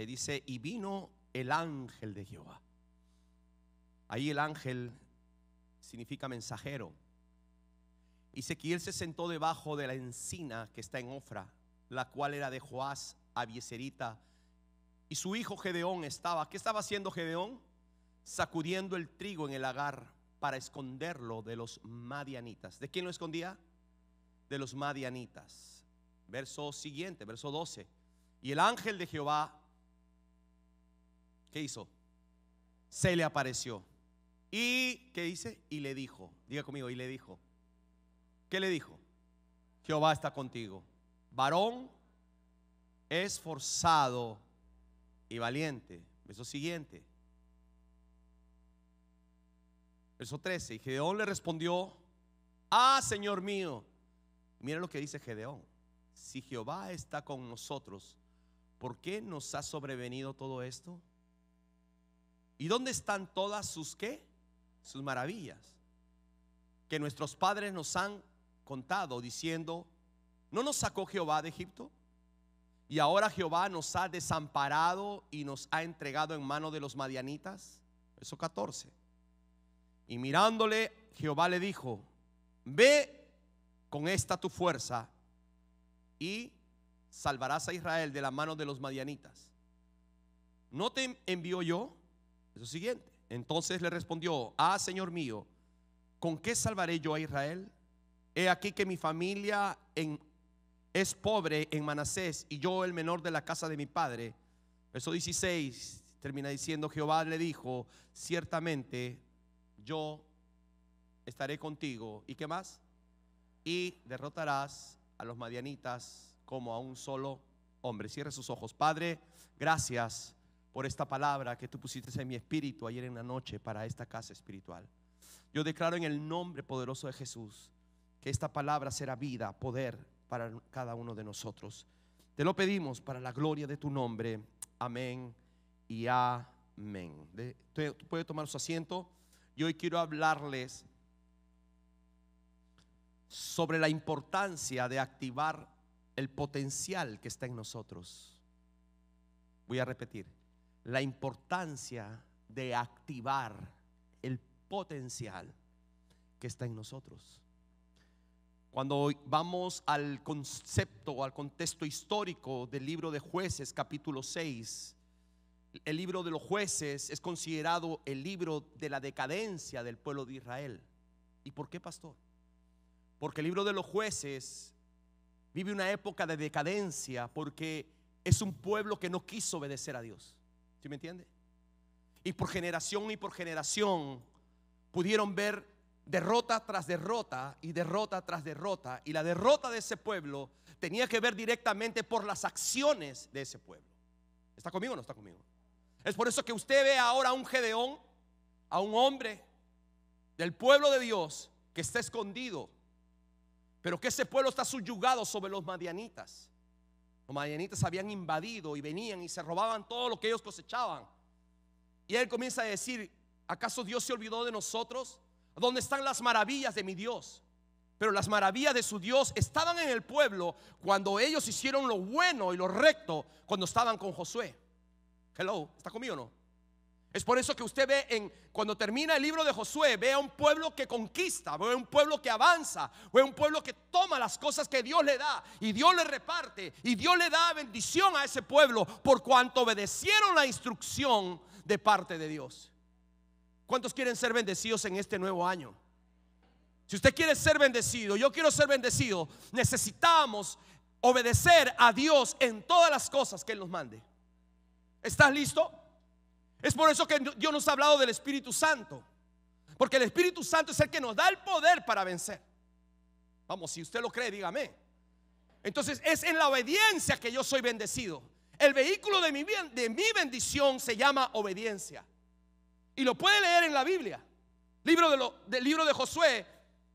dice, y vino el ángel de Jehová. Ahí el ángel significa mensajero. Ezequiel se sentó debajo de la encina que está en Ofra, la cual era de Joás Abieserita, y su hijo Gedeón estaba. ¿Qué estaba haciendo Gedeón? Sacudiendo el trigo en el agar para esconderlo de los madianitas. ¿De quién lo escondía? De los madianitas. Verso siguiente, verso 12. Y el ángel de Jehová ¿Qué hizo? Se le apareció. ¿Y qué dice? Y le dijo, diga conmigo, y le dijo. ¿Qué le dijo? Jehová está contigo. Varón esforzado y valiente. Verso siguiente. Verso 13. Y Gedeón le respondió, ah, Señor mío. Mira lo que dice Gedeón. Si Jehová está con nosotros, ¿por qué nos ha sobrevenido todo esto? ¿Y dónde están todas sus qué? Sus maravillas. Que nuestros padres nos han contado diciendo, ¿no nos sacó Jehová de Egipto? Y ahora Jehová nos ha desamparado y nos ha entregado en mano de los madianitas. Eso 14. Y mirándole, Jehová le dijo, ve con esta tu fuerza y salvarás a Israel de la mano de los madianitas. ¿No te envió yo? lo siguiente. Entonces le respondió, ah, Señor mío, ¿con qué salvaré yo a Israel? He aquí que mi familia en, es pobre en Manasés y yo el menor de la casa de mi padre. Verso 16 termina diciendo, Jehová le dijo, ciertamente yo estaré contigo. ¿Y qué más? Y derrotarás a los madianitas como a un solo hombre. Cierre sus ojos. Padre, gracias por esta palabra que tú pusiste en mi espíritu ayer en la noche para esta casa espiritual. Yo declaro en el nombre poderoso de Jesús que esta palabra será vida, poder para cada uno de nosotros. Te lo pedimos para la gloria de tu nombre. Amén y amén. puede tomar su asiento. Yo hoy quiero hablarles sobre la importancia de activar el potencial que está en nosotros. Voy a repetir la importancia de activar el potencial que está en nosotros. Cuando vamos al concepto, o al contexto histórico del libro de jueces, capítulo 6, el libro de los jueces es considerado el libro de la decadencia del pueblo de Israel. ¿Y por qué, pastor? Porque el libro de los jueces vive una época de decadencia porque es un pueblo que no quiso obedecer a Dios. ¿Sí me entiende? Y por generación y por generación pudieron ver derrota tras derrota y derrota tras derrota. Y la derrota de ese pueblo tenía que ver directamente por las acciones de ese pueblo. ¿Está conmigo o no está conmigo? Es por eso que usted ve ahora a un Gedeón, a un hombre del pueblo de Dios que está escondido, pero que ese pueblo está subyugado sobre los madianitas. Mayanitas habían invadido y venían y se robaban todo lo que ellos cosechaban. Y él comienza a decir, ¿acaso Dios se olvidó de nosotros? ¿Dónde están las maravillas de mi Dios? Pero las maravillas de su Dios estaban en el pueblo cuando ellos hicieron lo bueno y lo recto, cuando estaban con Josué. Hello, ¿está conmigo o no? Es por eso que usted ve en cuando termina el libro de Josué, ve a un pueblo que conquista, ve a un pueblo que avanza, ve a un pueblo que toma las cosas que Dios le da y Dios le reparte y Dios le da bendición a ese pueblo por cuanto obedecieron la instrucción de parte de Dios. ¿Cuántos quieren ser bendecidos en este nuevo año? Si usted quiere ser bendecido, yo quiero ser bendecido, necesitamos obedecer a Dios en todas las cosas que Él nos mande. ¿Estás listo? Es por eso que Dios nos ha hablado del Espíritu Santo. Porque el Espíritu Santo es el que nos da el poder para vencer. Vamos, si usted lo cree, dígame. Entonces es en la obediencia que yo soy bendecido. El vehículo de mi, de mi bendición se llama obediencia. Y lo puede leer en la Biblia. Libro de del libro de Josué,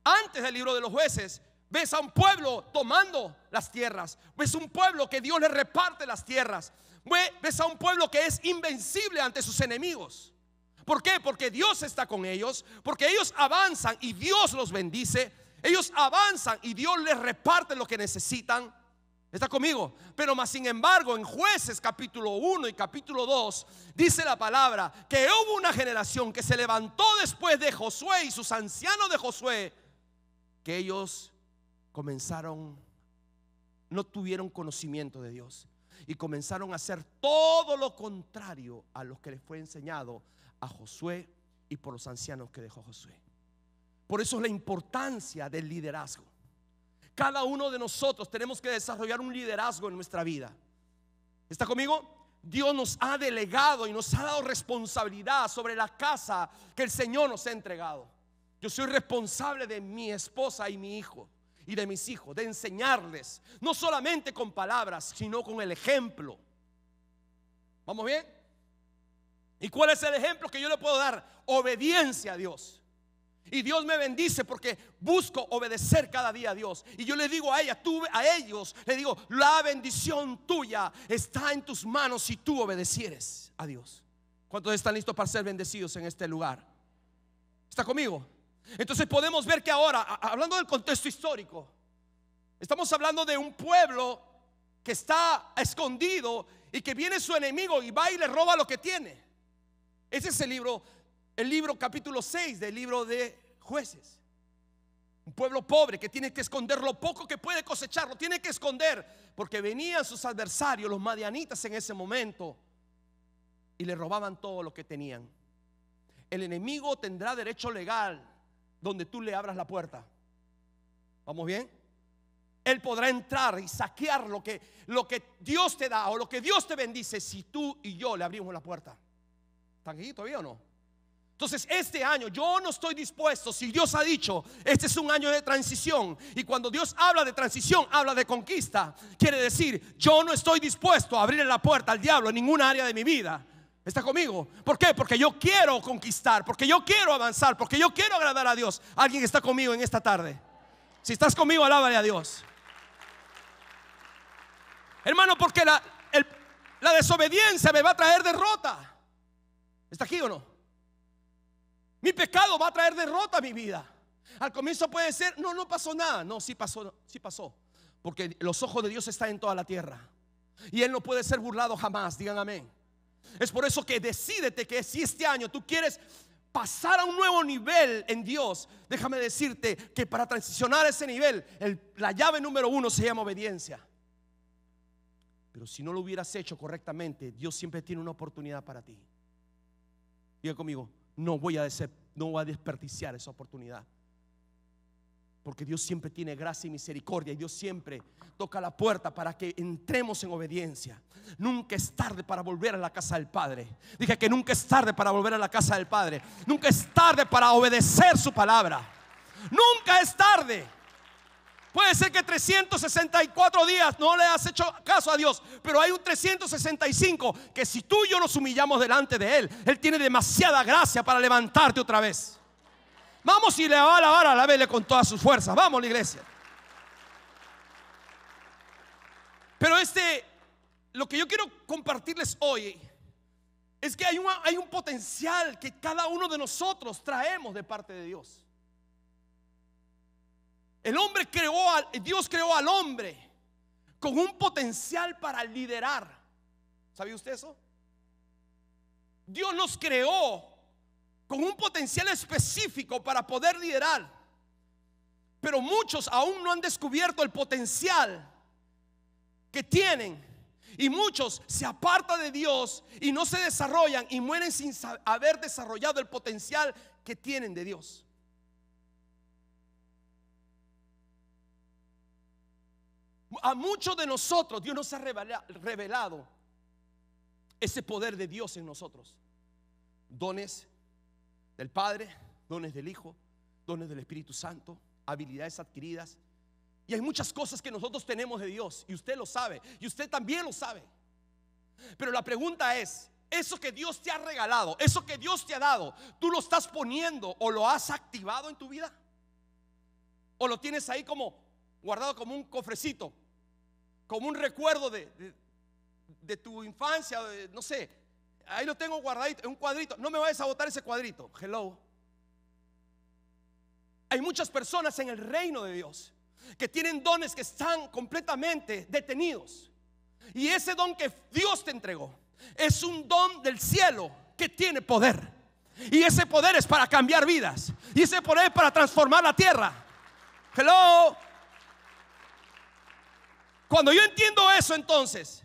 antes del libro de los jueces, Ves a un pueblo tomando las tierras. Ves un pueblo que Dios le reparte las tierras. Ves a un pueblo que es invencible ante sus enemigos. ¿Por qué? Porque Dios está con ellos. Porque ellos avanzan y Dios los bendice. Ellos avanzan y Dios les reparte lo que necesitan. ¿Está conmigo? Pero más sin embargo, en jueces capítulo 1 y capítulo 2 dice la palabra que hubo una generación que se levantó después de Josué y sus ancianos de Josué, que ellos comenzaron, no tuvieron conocimiento de Dios y comenzaron a hacer todo lo contrario a lo que les fue enseñado a Josué y por los ancianos que dejó Josué. Por eso es la importancia del liderazgo. Cada uno de nosotros tenemos que desarrollar un liderazgo en nuestra vida. ¿Está conmigo? Dios nos ha delegado y nos ha dado responsabilidad sobre la casa que el Señor nos ha entregado. Yo soy responsable de mi esposa y mi hijo y de mis hijos, de enseñarles, no solamente con palabras, sino con el ejemplo. ¿Vamos bien? ¿Y cuál es el ejemplo que yo le puedo dar? Obediencia a Dios. Y Dios me bendice porque busco obedecer cada día a Dios. Y yo le digo a ella, a ellos, le digo, la bendición tuya está en tus manos si tú obedecieres a Dios. ¿Cuántos están listos para ser bendecidos en este lugar? ¿Está conmigo? Entonces podemos ver que ahora, hablando del contexto histórico, estamos hablando de un pueblo que está escondido y que viene su enemigo y va y le roba lo que tiene. Ese es el libro, el libro capítulo 6 del libro de jueces. Un pueblo pobre que tiene que esconder lo poco que puede cosechar, lo tiene que esconder, porque venían sus adversarios, los madianitas en ese momento, y le robaban todo lo que tenían. El enemigo tendrá derecho legal donde tú le abras la puerta. ¿Vamos bien? Él podrá entrar y saquear lo que, lo que Dios te da o lo que Dios te bendice si tú y yo le abrimos la puerta. ¿Están aquí todavía o no? Entonces, este año yo no estoy dispuesto, si Dios ha dicho, este es un año de transición, y cuando Dios habla de transición, habla de conquista, quiere decir, yo no estoy dispuesto a abrir la puerta al diablo en ninguna área de mi vida. ¿Está conmigo? ¿Por qué? Porque yo quiero conquistar, porque yo quiero avanzar, porque yo quiero agradar a Dios. ¿Alguien está conmigo en esta tarde? Si estás conmigo, alábale a Dios. Hermano, porque la, la desobediencia me va a traer derrota. ¿Está aquí o no? Mi pecado va a traer derrota a mi vida. Al comienzo puede ser, no, no pasó nada. No, sí pasó, sí pasó. Porque los ojos de Dios están en toda la tierra. Y Él no puede ser burlado jamás. Digan amén. Es por eso que decídete que si este año tú quieres pasar a un nuevo nivel en Dios, déjame decirte que para transicionar a ese nivel, la llave número uno se llama obediencia. Pero si no lo hubieras hecho correctamente, Dios siempre tiene una oportunidad para ti. Diga conmigo, no voy a, no voy a desperdiciar esa oportunidad. Porque Dios siempre tiene gracia y misericordia y Dios siempre toca la puerta para que entremos en obediencia. Nunca es tarde para volver a la casa del Padre. Dije que nunca es tarde para volver a la casa del Padre. Nunca es tarde para obedecer su palabra. Nunca es tarde. Puede ser que 364 días no le has hecho caso a Dios, pero hay un 365 que si tú y yo nos humillamos delante de Él, Él tiene demasiada gracia para levantarte otra vez. Vamos y le va a la vele con todas sus fuerzas. Vamos, la iglesia. Pero este, lo que yo quiero compartirles hoy es que hay un, hay un potencial que cada uno de nosotros traemos de parte de Dios. El hombre creó, Dios creó al hombre con un potencial para liderar. ¿Sabía usted eso? Dios nos creó con un potencial específico para poder liderar. Pero muchos aún no han descubierto el potencial que tienen. Y muchos se apartan de Dios y no se desarrollan y mueren sin haber desarrollado el potencial que tienen de Dios. A muchos de nosotros Dios nos ha revelado ese poder de Dios en nosotros. Dones, del Padre, dones del Hijo, dones del Espíritu Santo, habilidades adquiridas. Y hay muchas cosas que nosotros tenemos de Dios y usted lo sabe y usted también lo sabe. Pero la pregunta es, eso que Dios te ha regalado, eso que Dios te ha dado, ¿tú lo estás poniendo o lo has activado en tu vida? ¿O lo tienes ahí como guardado como un cofrecito, como un recuerdo de, de, tu infancia, no sé, ahí lo tengo guardadito, en un cuadrito. No me vayas a botar ese cuadrito. Hello. Hay muchas personas en el reino de Dios que tienen dones que están completamente detenidos. Y ese don que Dios te entregó es un don del cielo que tiene poder. Y ese poder es para cambiar vidas. Y ese poder es para transformar la tierra. Hello. Cuando yo entiendo eso entonces,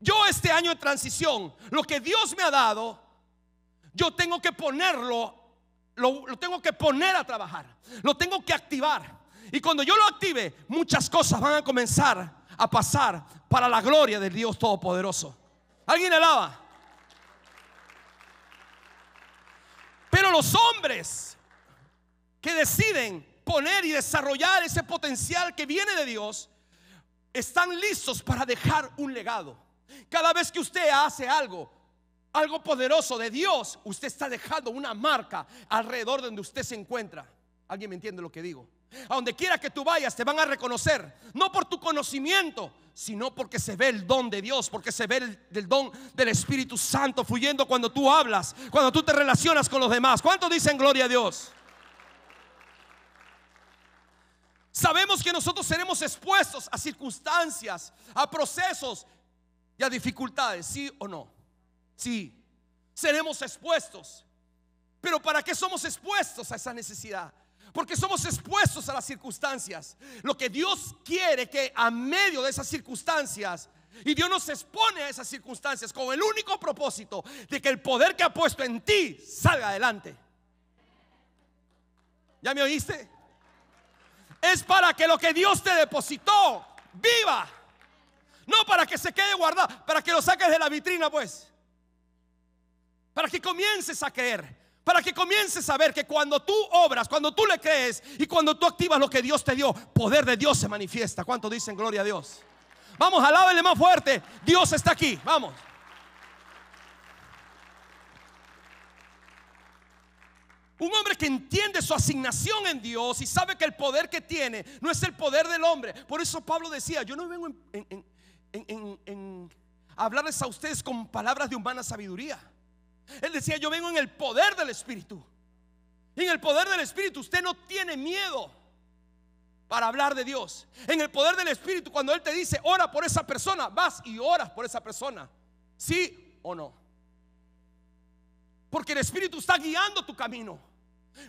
yo este año de transición, lo que Dios me ha dado, yo tengo que ponerlo, lo, tengo que poner a trabajar, lo tengo que activar. Y cuando yo lo active, muchas cosas van a comenzar a pasar para la gloria del Dios Todopoderoso. ¿Alguien alaba? Pero los hombres que deciden poner y desarrollar ese potencial que viene de Dios, están listos para dejar un legado. Cada vez que usted hace algo, algo poderoso de Dios, usted está dejando una marca alrededor donde usted se encuentra. ¿Alguien me entiende lo que digo? A donde quiera que tú vayas te van a reconocer, no por tu conocimiento, sino porque se ve el don de Dios, porque se ve el, el, don del Espíritu Santo fluyendo cuando tú hablas, cuando tú te relacionas con los demás. ¿Cuántos dicen gloria a Dios? Sabemos que nosotros seremos expuestos a circunstancias, a procesos y a dificultades, ¿sí o no? Sí, seremos expuestos. Pero ¿para qué somos expuestos a esa necesidad? Porque somos expuestos a las circunstancias. Lo que Dios quiere que a medio de esas circunstancias, y Dios nos expone a esas circunstancias con el único propósito de que el poder que ha puesto en ti salga adelante. ¿Ya me oíste? Es para que lo que Dios te depositó viva. No para que se quede guardado, para que lo saques de la vitrina, pues. Para que comiences a creer. Para que comiences a ver que cuando tú obras, cuando tú le crees y cuando tú activas lo que Dios te dio, poder de Dios se manifiesta. cuánto dicen gloria a Dios? Vamos, alábele más fuerte. Dios está aquí. Vamos. Un hombre que entiende su asignación en Dios y sabe que el poder que tiene no es el poder del hombre. Por eso Pablo decía, yo no vengo en, en, hablarles a ustedes con palabras de humana sabiduría. Él decía, yo vengo en el poder del Espíritu. En el poder del Espíritu usted no tiene miedo para hablar de Dios. En el poder del Espíritu, cuando Él te dice, ora por esa persona, vas y oras por esa persona. ¿Sí o no? Porque el Espíritu está guiando tu camino.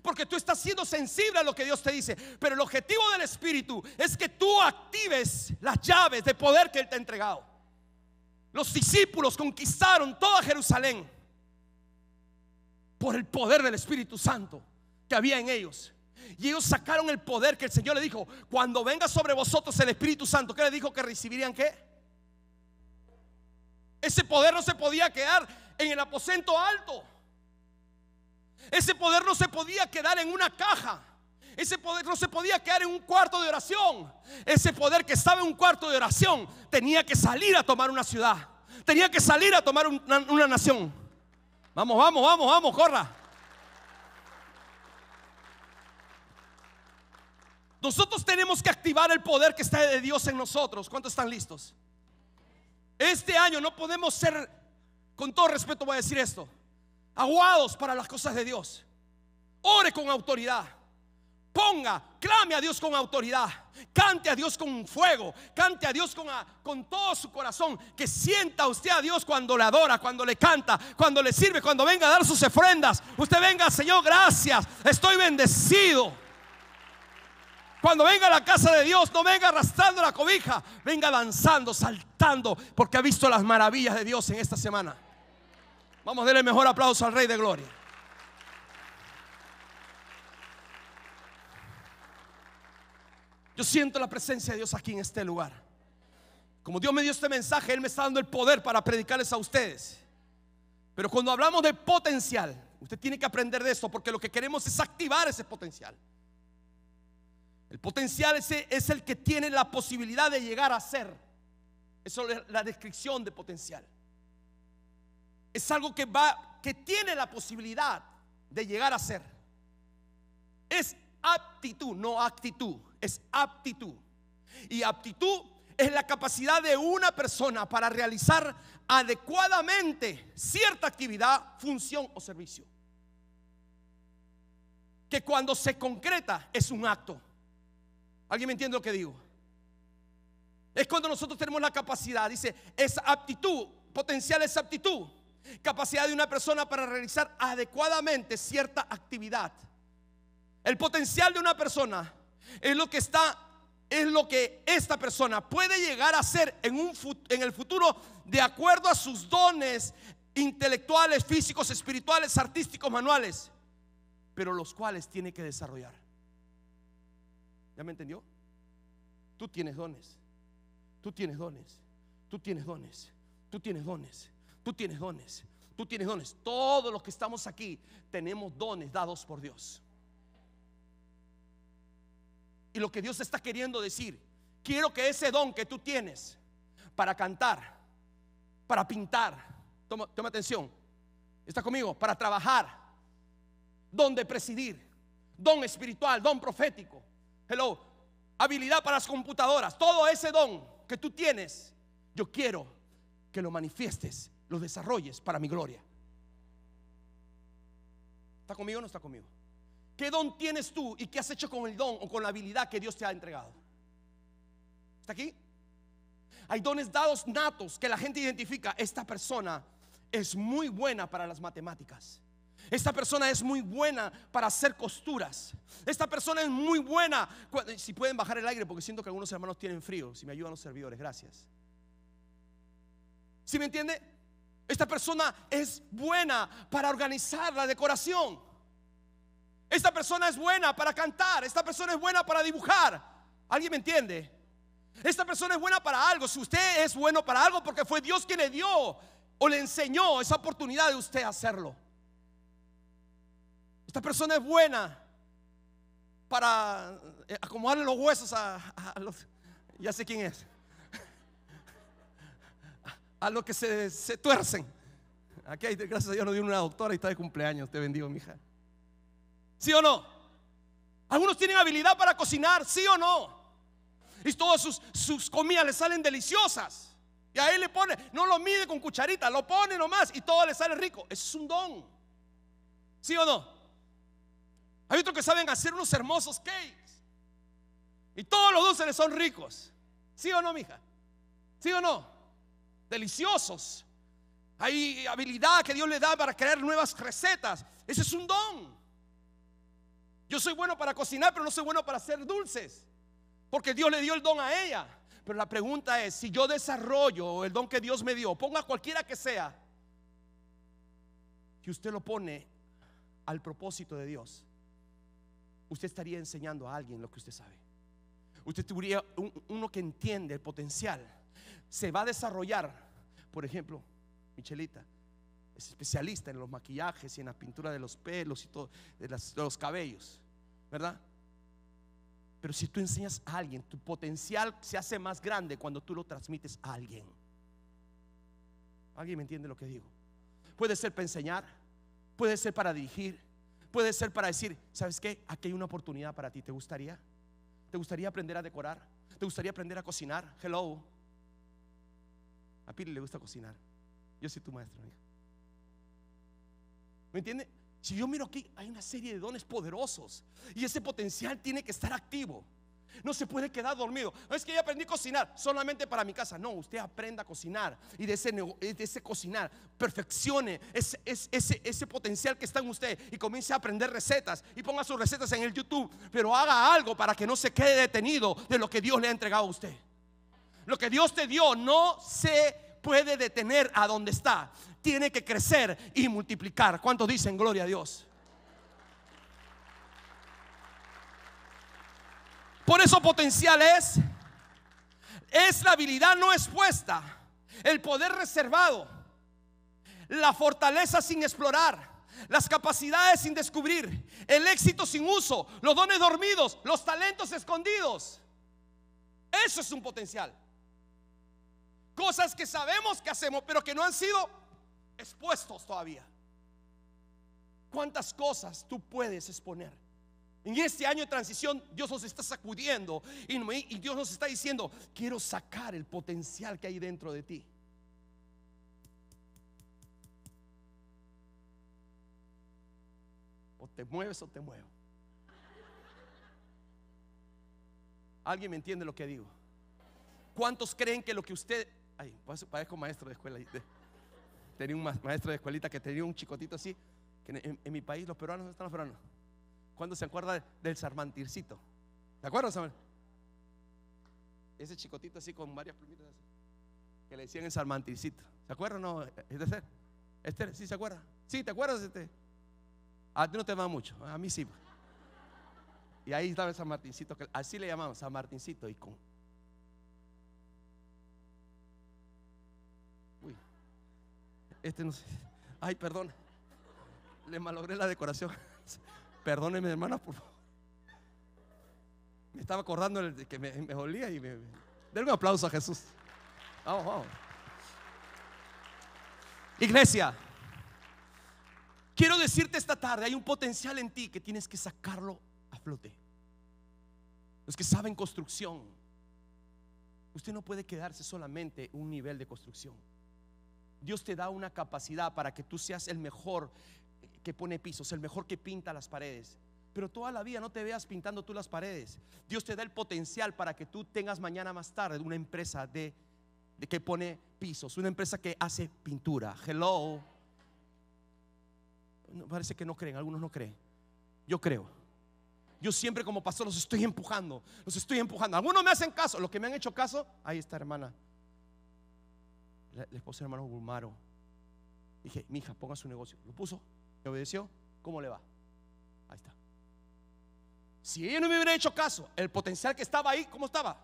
Porque tú estás siendo sensible a lo que Dios te dice. Pero el objetivo del Espíritu es que tú actives las llaves de poder que Él te ha entregado. Los discípulos conquistaron toda Jerusalén por el poder del Espíritu Santo que había en ellos. Y ellos sacaron el poder que el Señor le dijo, cuando venga sobre vosotros el Espíritu Santo, ¿qué le dijo que recibirían qué? Ese poder no se podía quedar en el aposento alto. Ese poder no se podía quedar en una caja. Ese poder no se podía quedar en un cuarto de oración. Ese poder que estaba en un cuarto de oración tenía que salir a tomar una ciudad. Tenía que salir a tomar una, nación. Vamos, vamos, vamos, vamos, corra. Nosotros tenemos que activar el poder que está de Dios en nosotros. ¿Cuántos están listos? Este año no podemos ser, con todo respeto voy a decir esto, aguados para las cosas de Dios. Ore con autoridad. Ponga, clame a Dios con autoridad. Cante a Dios con fuego. Cante a Dios con, con todo su corazón. Que sienta usted a Dios cuando le adora, cuando le canta, cuando le sirve, cuando venga a dar sus ofrendas. Usted venga, Señor, gracias. Estoy bendecido. Cuando venga a la casa de Dios, no venga arrastrando la cobija. Venga danzando, saltando, porque ha visto las maravillas de Dios en esta semana. Vamos a darle el mejor aplauso al Rey de Gloria. Yo siento la presencia de Dios aquí en este lugar. Como Dios me dio este mensaje, Él me está dando el poder para predicarles a ustedes. Pero cuando hablamos de potencial, usted tiene que aprender de esto porque lo que queremos es activar ese potencial. El potencial ese es el que tiene la posibilidad de llegar a ser. Eso es la descripción de potencial es algo que va que tiene la posibilidad de llegar a ser. Es aptitud, no actitud, es aptitud. Y aptitud es la capacidad de una persona para realizar adecuadamente cierta actividad, función o servicio. Que cuando se concreta es un acto. ¿Alguien me entiende lo que digo? Es cuando nosotros tenemos la capacidad, dice, esa aptitud, potencial esa aptitud Capacidad de una persona para realizar adecuadamente cierta actividad. El potencial de una persona es lo que está es lo que esta persona puede llegar a ser en, un, en el futuro de acuerdo a sus dones intelectuales, físicos, espirituales, artísticos, manuales, pero los cuales tiene que desarrollar. ¿Ya me entendió? Tú tienes dones, tú tienes dones, tú tienes dones, tú tienes dones. Tú tienes dones, tú tienes dones. Todos los que estamos aquí tenemos dones dados por Dios. Y lo que Dios está queriendo decir, quiero que ese don que tú tienes para cantar, para pintar, toma, atención, está conmigo, para trabajar, don de presidir, don espiritual, don profético, hello, habilidad para las computadoras, todo ese don que tú tienes, yo quiero que lo manifiestes los desarrolles para mi gloria. ¿Está conmigo o no está conmigo? ¿Qué don tienes tú y qué has hecho con el don o con la habilidad que Dios te ha entregado? ¿Está aquí? Hay dones dados natos que la gente identifica. Esta persona es muy buena para las matemáticas. Esta persona es muy buena para hacer costuras. Esta persona es muy buena. Si pueden bajar el aire, porque siento que algunos hermanos tienen frío. Si me ayudan los servidores, gracias. ¿Sí me entiende? Esta persona es buena para organizar la decoración. Esta persona es buena para cantar. Esta persona es buena para dibujar. ¿Alguien me entiende? Esta persona es buena para algo. Si usted es bueno para algo, porque fue Dios quien le dio o le enseñó esa oportunidad de usted hacerlo. Esta persona es buena para eh, acomodarle los huesos a, a los... Ya sé quién es a los que se, tuercen. Aquí, hay, gracias a Dios, nos dio una doctora y está de cumpleaños. Te bendigo, mija. ¿Sí o no? Algunos tienen habilidad para cocinar, ¿sí o no? Y todas sus, sus comidas le salen deliciosas. Y a él le pone, no lo mide con cucharita, lo pone nomás y todo le sale rico. es un don. ¿Sí o no? Hay otros que saben hacer unos hermosos cakes. Y todos los dulces le son ricos. ¿Sí o no, mija? ¿Sí o no? deliciosos. Hay habilidad que Dios le da para crear nuevas recetas. Ese es un don. Yo soy bueno para cocinar, pero no soy bueno para hacer dulces. Porque Dios le dio el don a ella. Pero la pregunta es, si yo desarrollo el don que Dios me dio, ponga cualquiera que sea, que usted lo pone al propósito de Dios, usted estaría enseñando a alguien lo que usted sabe. Usted tendría uno que entiende el potencial se va a desarrollar. Por ejemplo, Michelita es especialista en los maquillajes y en la pintura de los pelos y todo, de, los cabellos, ¿verdad? Pero si tú enseñas a alguien, tu potencial se hace más grande cuando tú lo transmites a alguien. ¿Alguien me entiende lo que digo? Puede ser para enseñar, puede ser para dirigir, puede ser para decir, ¿sabes qué? Aquí hay una oportunidad para ti, ¿te gustaría? ¿Te gustaría aprender a decorar? ¿Te gustaría aprender a cocinar? Hello. A Pili le gusta cocinar. Yo soy tu maestro, ¿Me entiende? Si yo miro aquí, hay una serie de dones poderosos y ese potencial tiene que estar activo. No se puede quedar dormido. No es que ya aprendí a cocinar solamente para mi casa. No, usted aprenda a cocinar y de ese, ese cocinar perfeccione ese, ese, ese, potencial que está en usted y comience a aprender recetas y ponga sus recetas en el YouTube. Pero haga algo para que no se quede detenido de lo que Dios le ha entregado a usted. Lo que Dios te dio no se puede detener a donde está. Tiene que crecer y multiplicar. ¿Cuántos dicen gloria a Dios? Por eso potencial es es la habilidad no expuesta, el poder reservado, la fortaleza sin explorar, las capacidades sin descubrir, el éxito sin uso, los dones dormidos, los talentos escondidos. Eso es un potencial. Cosas que sabemos que hacemos, pero que no han sido expuestos todavía. ¿Cuántas cosas tú puedes exponer? En este año de transición Dios nos está sacudiendo y, y Dios nos está diciendo, quiero sacar el potencial que hay dentro de ti. O te mueves o te muevo. ¿Alguien me entiende lo que digo? ¿Cuántos creen que lo que usted Ay, pues, parezco maestro de escuela. Tenía un maestro de escuelita que tenía un chicotito así. Que en, mi país, los peruanos, ¿dónde están los peruanos? ¿Cuándo se acuerda del sarmantircito? ¿te acuerdas? Samuel? Ese chicotito así con varias plumitas así. Que le decían el sarmantircito. ¿Se acuerdan o no? Esther, Esther, ¿sí se acuerda? ¿Sí, te acuerdas, este? A ti no te va mucho, a mí sí. Y ahí estaba el San Martincito, así le llamamos San Martincito, y con este no sé. Ay, perdón. Le malogré la decoración. Perdóneme, hermana, por favor. Me estaba acordando de que me, olía y me, un aplauso a Jesús. Vamos, vamos. Iglesia, quiero decirte esta tarde, hay un potencial en ti que tienes que sacarlo a flote. Los que saben construcción, usted no puede quedarse solamente un nivel de construcción. Dios te da una capacidad para que tú seas el mejor que pone pisos, el mejor que pinta las paredes. Pero toda la vida no te veas pintando tú las paredes. Dios te da el potencial para que tú tengas mañana más tarde una empresa de, que pone pisos, una empresa que hace pintura. Hello. Parece que no creen, algunos no creen. Yo creo. Yo siempre como pastor los estoy empujando, los estoy empujando. Algunos me hacen caso, los que me han hecho caso, ahí está hermana, la, esposa del hermano Gulmaro. Dije, mi hija, ponga su negocio. Lo puso, me obedeció. ¿Cómo le va? Ahí está. Si ella no me hubiera hecho caso, el potencial que estaba ahí, ¿cómo estaba?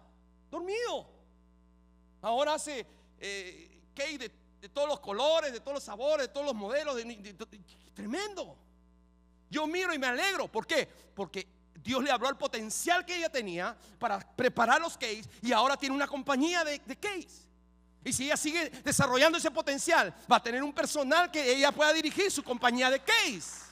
Dormido. Ahora hace eh, de, todos los colores, de todos los sabores, de todos los modelos. tremendo. Yo miro y me alegro. ¿Por qué? Porque Dios le habló al potencial que ella tenía para preparar los cakes y ahora tiene una compañía de cakes. Y si ella sigue desarrollando ese potencial, va a tener un personal que ella pueda dirigir su compañía de case.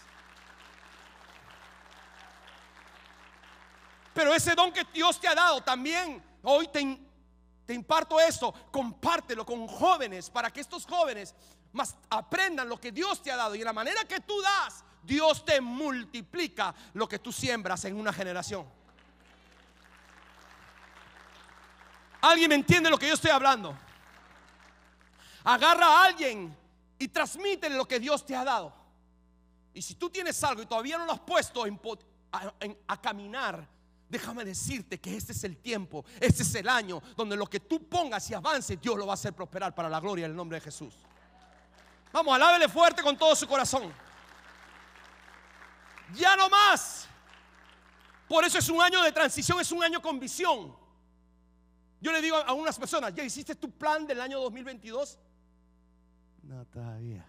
Pero ese don que Dios te ha dado también, hoy te, imparto esto, compártelo con jóvenes para que estos jóvenes más aprendan lo que Dios te ha dado. Y la manera que tú das, Dios te multiplica lo que tú siembras en una generación. ¿Alguien me entiende lo que yo estoy hablando? Agarra a alguien y transmítele lo que Dios te ha dado. Y si tú tienes algo y todavía no lo has puesto a, caminar, déjame decirte que este es el tiempo, este es el año donde lo que tú pongas y avances, Dios lo va a hacer prosperar para la gloria del nombre de Jesús. Vamos, alábele fuerte con todo su corazón. Ya no más. Por eso es un año de transición, es un año con visión. Yo le digo a unas personas, ¿ya hiciste tu plan del año 2022? No, todavía.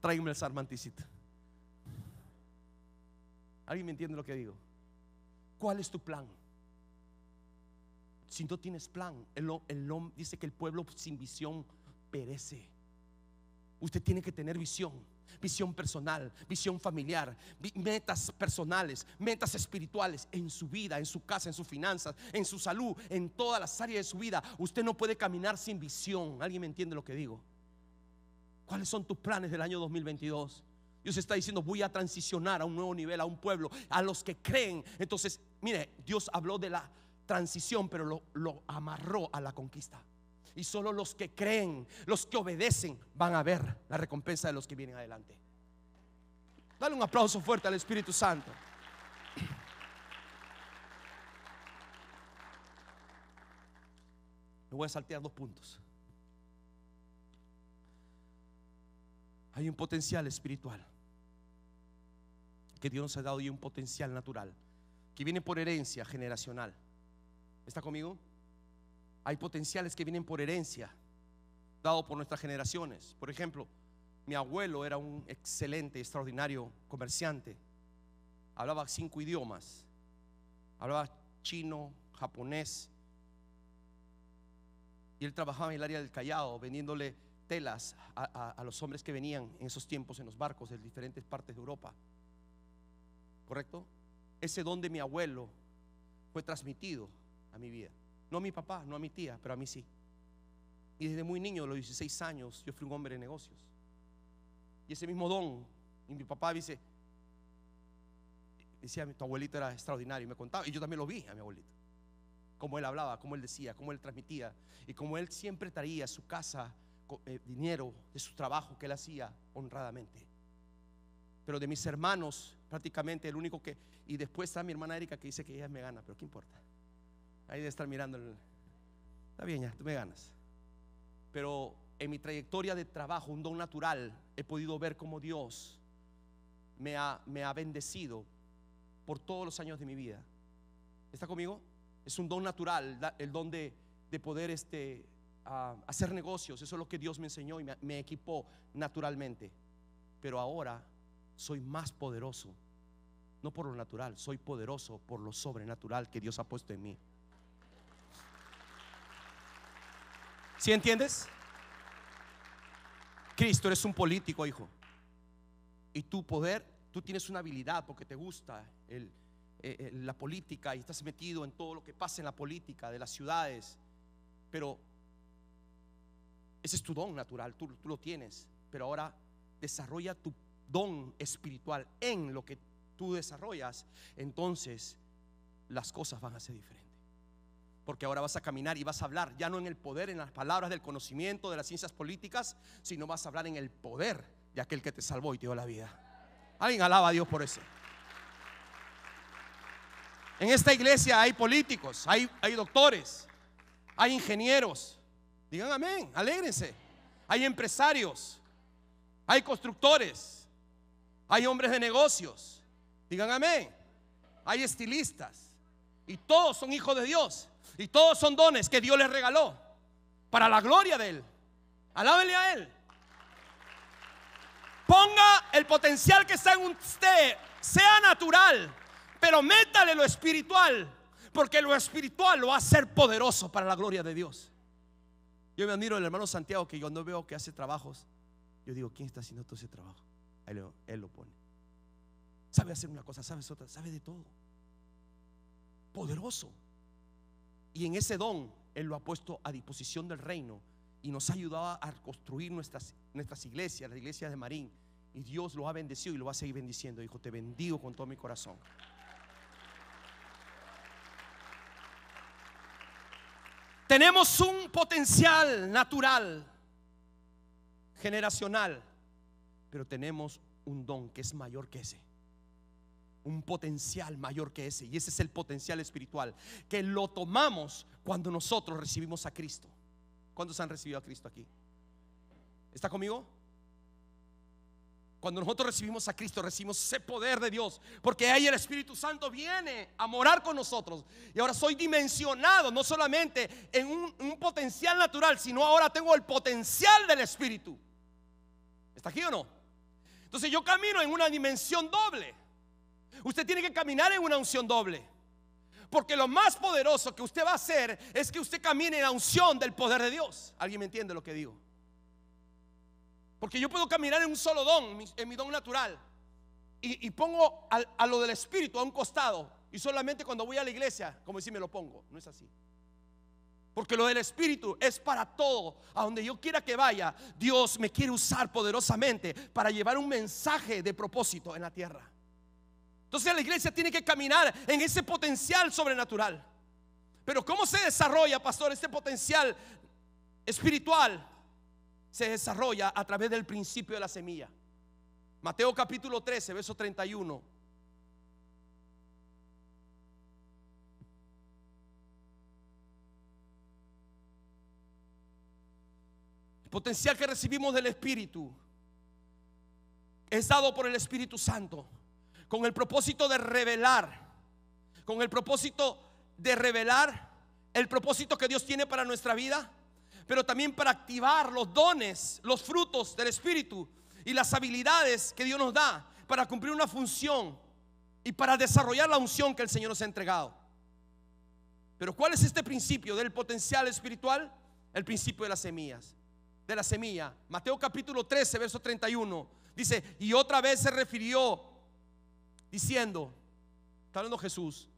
Tráigame el sarmanticito. ¿Alguien me entiende lo que digo? ¿Cuál es tu plan? Si no tienes plan, el, hombre dice que el pueblo sin visión perece. Usted tiene que tener visión visión personal, visión familiar, metas personales, metas espirituales en su vida, en su casa, en sus finanzas, en su salud, en todas las áreas de su vida. Usted no puede caminar sin visión. ¿Alguien me entiende lo que digo? ¿Cuáles son tus planes del año 2022? Dios está diciendo, voy a transicionar a un nuevo nivel, a un pueblo, a los que creen. Entonces, mire, Dios habló de la transición, pero lo, lo amarró a la conquista. Y solo los que creen, los que obedecen, van a ver la recompensa de los que vienen adelante. Dale un aplauso fuerte al Espíritu Santo. Me voy a saltear dos puntos. Hay un potencial espiritual que Dios nos ha dado y un potencial natural que viene por herencia generacional. ¿Está conmigo? Hay potenciales que vienen por herencia, dado por nuestras generaciones. Por ejemplo, mi abuelo era un excelente, extraordinario comerciante. Hablaba cinco idiomas. Hablaba chino, japonés. Y él trabajaba en el área del Callao, vendiéndole telas a, a, los hombres que venían en esos tiempos en los barcos de diferentes partes de Europa. ¿Correcto? Ese don de mi abuelo fue transmitido a mi vida. No a mi papá, no a mi tía, pero a mí sí. Y desde muy niño, a los 16 años, yo fui un hombre de negocios. Y ese mismo don, y mi papá dice, decía, tu abuelito era extraordinario, y me contaba, y yo también lo vi a mi abuelito, cómo él hablaba, cómo él decía, cómo él transmitía, y cómo él siempre traía su casa eh, dinero de su trabajo que él hacía honradamente. Pero de mis hermanos, prácticamente el único que, y después está mi hermana Erika que dice que ella me gana, pero ¿qué importa? Ahí de estar mirando. Está bien, ya, tú me ganas. Pero en mi trayectoria de trabajo, un don natural, he podido ver cómo Dios me ha, me ha bendecido por todos los años de mi vida. ¿Está conmigo? Es un don natural, el don de, poder este, hacer negocios. Eso es lo que Dios me enseñó y me, me equipó naturalmente. Pero ahora soy más poderoso, no por lo natural, soy poderoso por lo sobrenatural que Dios ha puesto en mí. ¿Sí entiendes? Cristo, eres un político, hijo. Y tu poder, tú tienes una habilidad porque te gusta eh, eh, la política y estás metido en todo lo que pasa en la política de las ciudades. Pero ese es tu don natural, tú lo tienes. Pero ahora desarrolla tu don espiritual en lo que tú desarrollas. Entonces las cosas van a ser diferentes. Porque ahora vas a caminar y vas a hablar, ya no en el poder, en las palabras del conocimiento, de las ciencias políticas, sino vas a hablar en el poder de aquel que te salvó y te dio la vida. Alguien alaba a Dios por eso. En esta iglesia hay políticos, hay, hay doctores, hay ingenieros. Digan amén, alégrense. Hay empresarios, hay constructores, hay hombres de negocios. Digan amén. Hay estilistas. Y todos son hijos de Dios. Y todos son dones que Dios les regaló para la gloria de Él. Alábenle a Él. Ponga el potencial que está en usted, sea natural, pero métale lo espiritual, porque lo espiritual lo va a hacer poderoso para la gloria de Dios. Yo me admiro del hermano Santiago que yo no veo que hace trabajos. Yo digo, ¿quién está haciendo todo ese trabajo? Él, él lo pone. Sabe hacer una cosa, sabe otra, sabe de todo. Poderoso. Y en ese don Él lo ha puesto a disposición del reino y nos ha ayudado a construir nuestras, nuestras iglesias, la iglesia de Marín. Y Dios lo ha bendecido y lo va a seguir bendiciendo. Hijo, te bendigo con todo mi corazón. Tenemos un potencial natural, generacional, pero tenemos un don que es mayor que ese un potencial mayor que ese. Y ese es el potencial espiritual, que lo tomamos cuando nosotros recibimos a Cristo. ¿Cuántos han recibido a Cristo aquí? ¿Está conmigo? Cuando nosotros recibimos a Cristo, recibimos ese poder de Dios, porque ahí el Espíritu Santo viene a morar con nosotros. Y ahora soy dimensionado, no solamente en un, potencial natural, sino ahora tengo el potencial del Espíritu. ¿Está aquí o no? Entonces yo camino en una dimensión doble. Usted tiene que caminar en una unción doble. Porque lo más poderoso que usted va a hacer es que usted camine en la unción del poder de Dios. ¿Alguien me entiende lo que digo? Porque yo puedo caminar en un solo don, en mi don natural. Y, pongo a, a lo del espíritu a un costado. Y solamente cuando voy a la iglesia, como si me lo pongo. No es así. Porque lo del Espíritu es para todo. A donde yo quiera que vaya, Dios me quiere usar poderosamente para llevar un mensaje de propósito en la tierra. Entonces la iglesia tiene que caminar en ese potencial sobrenatural. Pero ¿cómo se desarrolla, pastor, este potencial espiritual? Se desarrolla a través del principio de la semilla. Mateo capítulo 13, verso 31. El potencial que recibimos del Espíritu es dado por el Espíritu Santo con el propósito de revelar, con el propósito de revelar el propósito que Dios tiene para nuestra vida, pero también para activar los dones, los frutos del Espíritu y las habilidades que Dios nos da para cumplir una función y para desarrollar la unción que el Señor nos ha entregado. Pero ¿cuál es este principio del potencial espiritual? El principio de las semillas, de la semilla. Mateo capítulo 13, verso 31, dice, y otra vez se refirió diciendo, está hablando Jesús,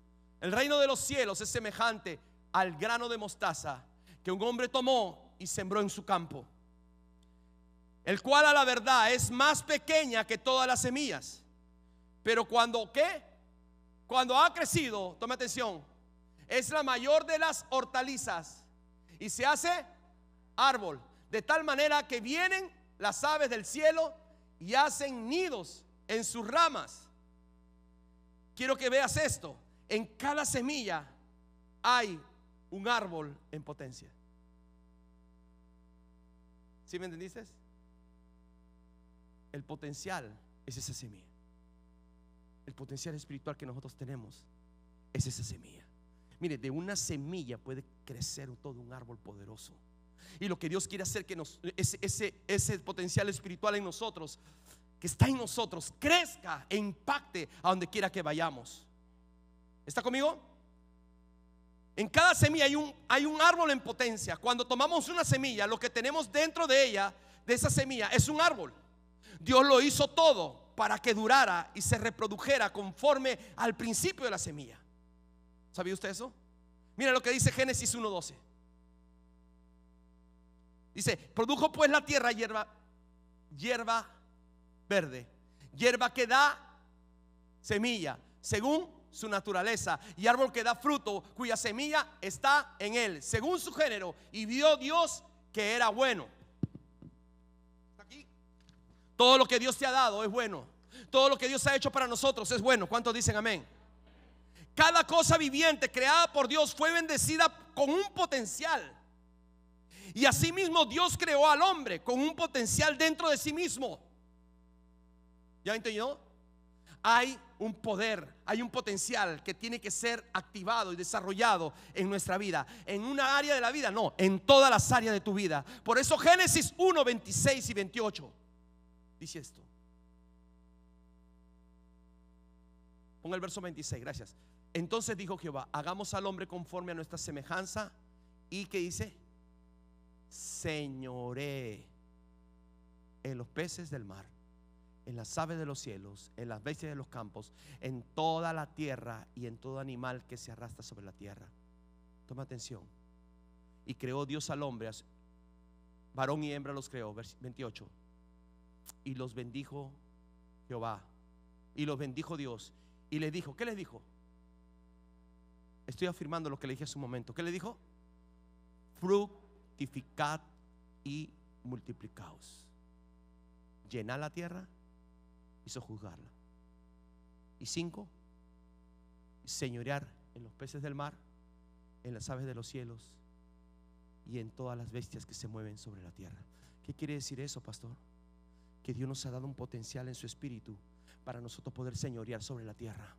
el reino de los cielos es semejante al grano de mostaza que un hombre tomó y sembró en su campo, el cual a la verdad es más pequeña que todas las semillas, pero cuando qué? Cuando ha crecido, toma atención, es la mayor de las hortalizas y se hace árbol, de tal manera que vienen las aves del cielo y hacen nidos en sus ramas. Quiero que veas esto. En cada semilla hay un árbol en potencia. ¿Sí me entendiste? El potencial es esa semilla. El potencial espiritual que nosotros tenemos es esa semilla. Mire, de una semilla puede crecer todo un árbol poderoso. Y lo que Dios quiere hacer que nos, ese, ese, ese potencial espiritual en nosotros que está en nosotros crezca e impacte a donde quiera que vayamos. ¿Está conmigo? En cada semilla hay un, hay un árbol en potencia. Cuando tomamos una semilla, lo que tenemos dentro de ella, de esa semilla, es un árbol. Dios lo hizo todo para que durara y se reprodujera conforme al principio de la semilla. ¿Sabía usted eso? Mira lo que dice Génesis 1.12. Dice, produjo pues la tierra hierba, hierba verde, hierba que da semilla, según su naturaleza, y árbol que da fruto, cuya semilla está en él, según su género, y vio Dios que era bueno. Todo lo que Dios te ha dado es bueno. Todo lo que Dios ha hecho para nosotros es bueno. ¿Cuántos dicen amén? Cada cosa viviente creada por Dios fue bendecida con un potencial. Y asimismo Dios creó al hombre con un potencial dentro de sí mismo. ¿Ya entendió? Hay un poder, hay un potencial que tiene que ser activado y desarrollado en nuestra vida. En una área de la vida, no, en todas las áreas de tu vida. Por eso Génesis 1, 26 y 28 dice esto. Ponga el verso 26, gracias. Entonces dijo Jehová, hagamos al hombre conforme a nuestra semejanza y que dice, señoré en los peces del mar en las aves de los cielos, en las bestias de los campos, en toda la tierra y en todo animal que se arrastra sobre la tierra. Toma atención. Y creó Dios al hombre, varón y hembra los creó, 28. Y los bendijo Jehová. Y los bendijo Dios. Y les dijo, ¿qué les dijo? Estoy afirmando lo que le dije hace un momento. ¿Qué le dijo? Fructificad y multiplicaos. Llenad la tierra y juzgarla Y cinco, señorear en los peces del mar, en las aves de los cielos y en todas las bestias que se mueven sobre la tierra. ¿Qué quiere decir eso, pastor? Que Dios nos ha dado un potencial en su espíritu para nosotros poder señorear sobre la tierra.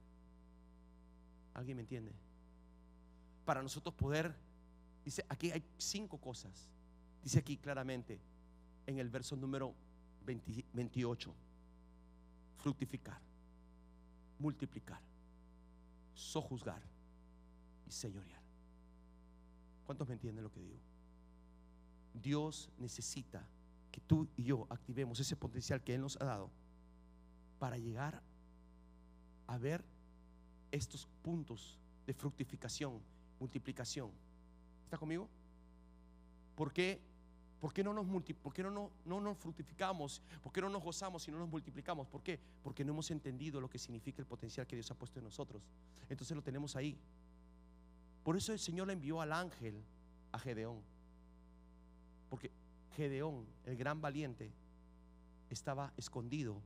¿Alguien me entiende? Para nosotros poder, dice, aquí hay cinco cosas. Dice aquí claramente en el verso número 28 fructificar, multiplicar, sojuzgar y señorear. ¿Cuántos me entienden lo que digo? Dios necesita que tú y yo activemos ese potencial que Él nos ha dado para llegar a ver estos puntos de fructificación, multiplicación. ¿Está conmigo? ¿Por qué ¿Por qué no nos, por qué no, no, no nos fructificamos? ¿Por qué no nos gozamos y no nos multiplicamos? ¿Por qué? Porque no hemos entendido lo que significa el potencial que Dios ha puesto en nosotros. Entonces lo tenemos ahí. Por eso el Señor le envió al ángel a Gedeón. Porque Gedeón, el gran valiente, estaba escondido,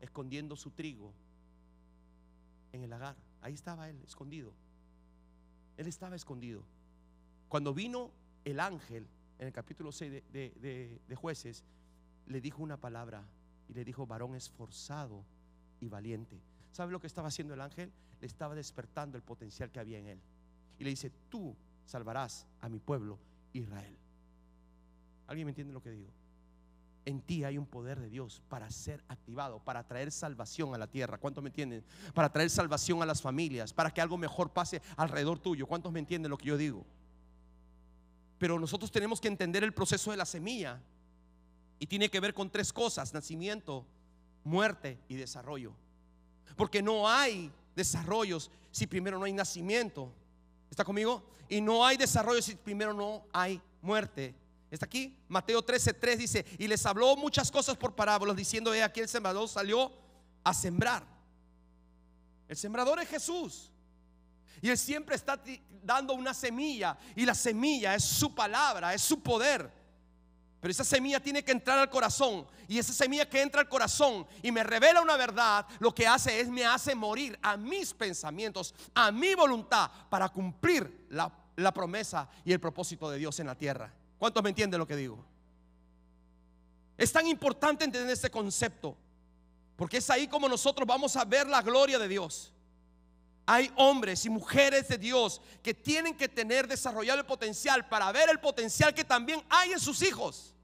escondiendo su trigo en el lagar. Ahí estaba él, escondido. Él estaba escondido. Cuando vino el ángel, en el capítulo 6 de, de, jueces, le dijo una palabra y le dijo, varón esforzado y valiente. ¿Sabe lo que estaba haciendo el ángel? Le estaba despertando el potencial que había en él. Y le dice, tú salvarás a mi pueblo Israel. ¿Alguien me entiende lo que digo? En ti hay un poder de Dios para ser activado, para traer salvación a la tierra. ¿Cuántos me entienden? Para traer salvación a las familias, para que algo mejor pase alrededor tuyo. ¿Cuántos me entienden lo que yo digo? Pero nosotros tenemos que entender el proceso de la semilla. Y tiene que ver con tres cosas, nacimiento, muerte y desarrollo. Porque no hay desarrollos si primero no hay nacimiento. ¿Está conmigo? Y no hay desarrollo si primero no hay muerte. ¿Está aquí? Mateo 13:3 dice, y les habló muchas cosas por parábolas, diciendo, he aquí el sembrador salió a sembrar. El sembrador es Jesús. Y Él siempre está dando una semilla. Y la semilla es su palabra, es su poder. Pero esa semilla tiene que entrar al corazón. Y esa semilla que entra al corazón y me revela una verdad, lo que hace es me hace morir a mis pensamientos, a mi voluntad, para cumplir la, promesa y el propósito de Dios en la tierra. ¿Cuántos me entienden lo que digo? Es tan importante entender este concepto. Porque es ahí como nosotros vamos a ver la gloria de Dios. Hay hombres y mujeres de Dios que tienen que tener desarrollado el potencial para ver el potencial que también hay en sus hijos.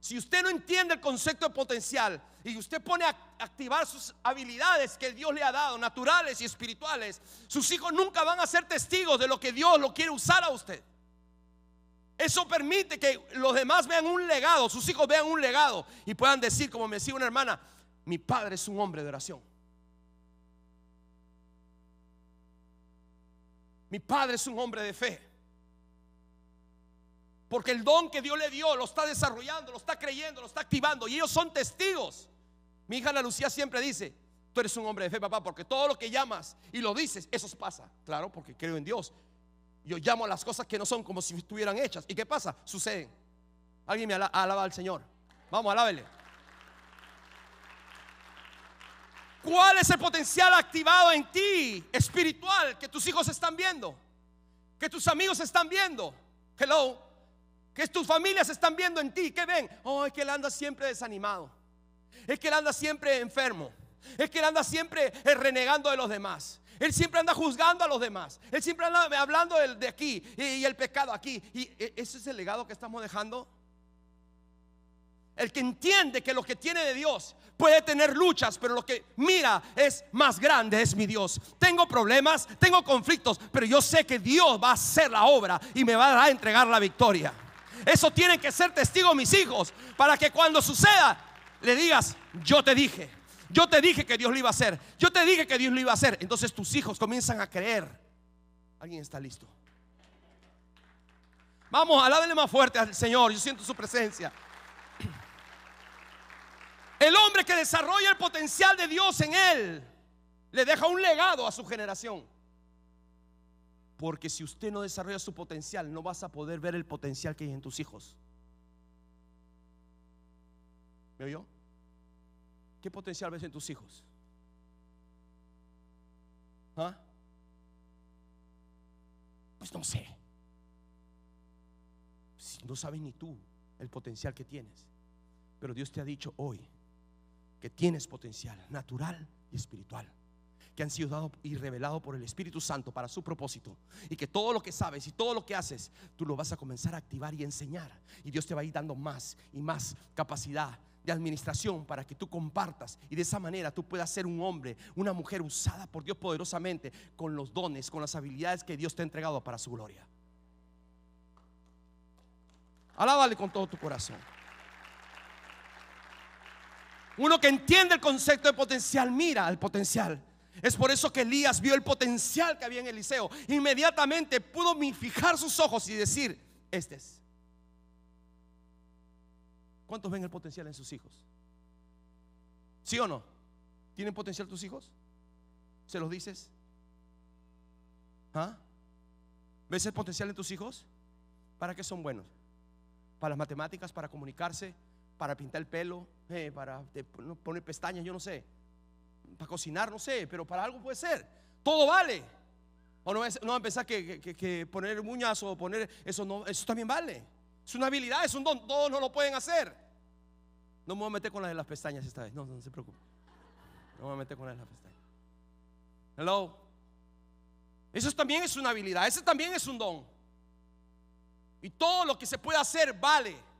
Si usted no entiende el concepto de potencial y usted pone a activar sus habilidades que Dios le ha dado, naturales y espirituales, sus hijos nunca van a ser testigos de lo que Dios lo quiere usar a usted. Eso permite que los demás vean un legado, sus hijos vean un legado y puedan decir, como me decía una hermana, mi padre es un hombre de oración. Mi padre es un hombre de fe. Porque el don que Dios le dio lo está desarrollando, lo está creyendo, lo está activando. Y ellos son testigos. Mi hija Ana Lucía siempre dice, tú eres un hombre de fe, papá, porque todo lo que llamas y lo dices, eso pasa. Claro, porque creo en Dios. Yo llamo a las cosas que no son como si estuvieran hechas. ¿Y qué pasa? Suceden. Alguien me alaba, al Señor. Vamos, alábele. ¿Cuál es el potencial activado en ti espiritual que tus hijos están viendo? Que tus amigos están viendo. Hello. Que tus familias están viendo en ti. ¿Qué ven? Oh, es que él anda siempre desanimado. Es que él anda siempre enfermo. Es que él anda siempre eh, renegando de los demás. Él siempre anda juzgando a los demás. Él siempre anda hablando de, aquí y, el pecado aquí. Y eh, ese es el legado que estamos dejando el que entiende que lo que tiene de Dios puede tener luchas, pero lo que mira es más grande, es mi Dios. Tengo problemas, tengo conflictos, pero yo sé que Dios va a hacer la obra y me va a entregar la victoria. Eso tienen que ser testigos mis hijos, para que cuando suceda le digas, yo te dije, yo te dije que Dios lo iba a hacer, yo te dije que Dios lo iba a hacer. Entonces tus hijos comienzan a creer. ¿Alguien está listo? Vamos, alábele más fuerte al Señor, yo siento su presencia. El hombre que desarrolla el potencial de Dios en él le deja un legado a su generación. Porque si usted no desarrolla su potencial, no vas a poder ver el potencial que hay en tus hijos. ¿Me oyó? ¿Qué potencial ves en tus hijos? ¿Ah? Pues no sé. No sabes ni tú el potencial que tienes. Pero Dios te ha dicho hoy, que tienes potencial natural y espiritual, que han sido dado y revelado por el Espíritu Santo para su propósito, y que todo lo que sabes y todo lo que haces, tú lo vas a comenzar a activar y enseñar, y Dios te va a ir dando más y más capacidad de administración para que tú compartas y de esa manera tú puedas ser un hombre, una mujer usada por Dios poderosamente con los dones, con las habilidades que Dios te ha entregado para su gloria. Alábale con todo tu corazón. Uno que entiende el concepto de potencial, mira al potencial. Es por eso que Elías vio el potencial que había en Eliseo. Inmediatamente pudo fijar sus ojos y decir, este es. ¿Cuántos ven el potencial en sus hijos? ¿Sí o no? ¿Tienen potencial tus hijos? ¿Se los dices? ¿Ah? ¿Ves el potencial en tus hijos? ¿Para qué son buenos? ¿Para las matemáticas? ¿Para comunicarse? para pintar el pelo, eh, para poner pestañas, yo no sé, para cocinar, no sé, pero para algo puede ser. Todo vale. O no, no empezar que, poner muñazo o poner eso, eso también vale. Es una habilidad, es un don, todos no lo pueden hacer. No me voy a meter con las de las pestañas esta vez, no, no, se preocupe. No me voy a meter con las de las pestañas. Hello. Eso también es una habilidad, Eso también es un don. Y todo lo que se puede hacer vale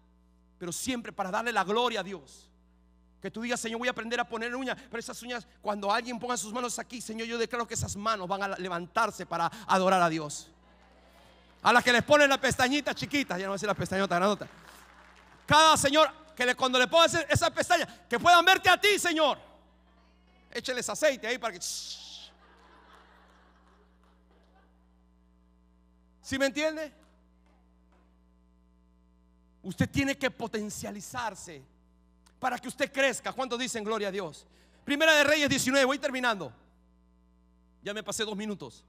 pero siempre para darle la gloria a Dios. Que tú digas, Señor, voy a aprender a poner uñas. Pero esas uñas, cuando alguien ponga sus manos aquí, Señor, yo declaro que esas manos van a levantarse para adorar a Dios. A las que les ponen la pestañita chiquita, ya no voy a decir la pestañota grandota. Cada Señor, que cuando le pongas esa pestaña, que puedan verte a ti, Señor. Écheles aceite ahí para que. Si me entiendes? Usted tiene que potencializarse para que usted crezca. cuando dicen gloria a Dios? Primera de Reyes 19, voy terminando. Ya me pasé dos minutos.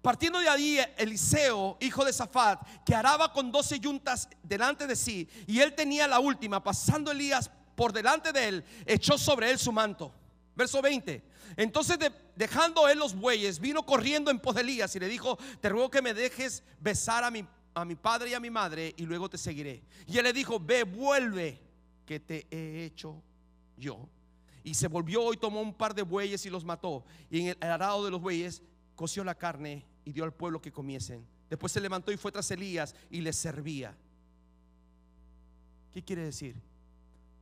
Partiendo de allí, Eliseo, hijo de Safat, que araba con doce yuntas delante de sí, y él tenía la última, pasando Elías por delante de él, echó sobre él su manto. Verso 20. Entonces dejando él los bueyes, vino corriendo en pos de Elías y le dijo, te ruego que me dejes besar a mi a mi padre y a mi madre y luego te seguiré. Y él le dijo, ve, vuelve, que te he hecho yo. Y se volvió y tomó un par de bueyes y los mató. Y en el arado de los bueyes coció la carne y dio al pueblo que comiesen. Después se levantó y fue tras Elías y le servía. ¿Qué quiere decir?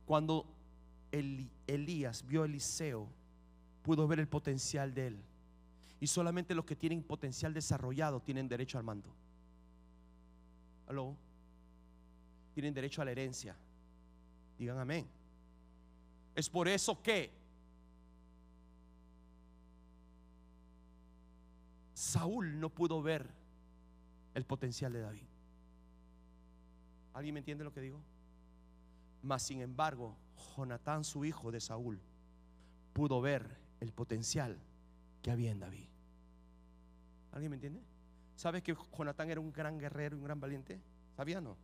Cuando Elías vio a Eliseo, pudo ver el potencial de él. Y solamente los que tienen potencial desarrollado tienen derecho al mando. Tienen derecho a la herencia. Digan amén. Es por eso que Saúl no pudo ver el potencial de David. ¿Alguien me entiende lo que digo? Mas, sin embargo, Jonatán, su hijo de Saúl, pudo ver el potencial que había en David. ¿Alguien me entiende? ¿Sabes que Jonathan era un gran guerrero y un gran valiente? ¿Sabía no?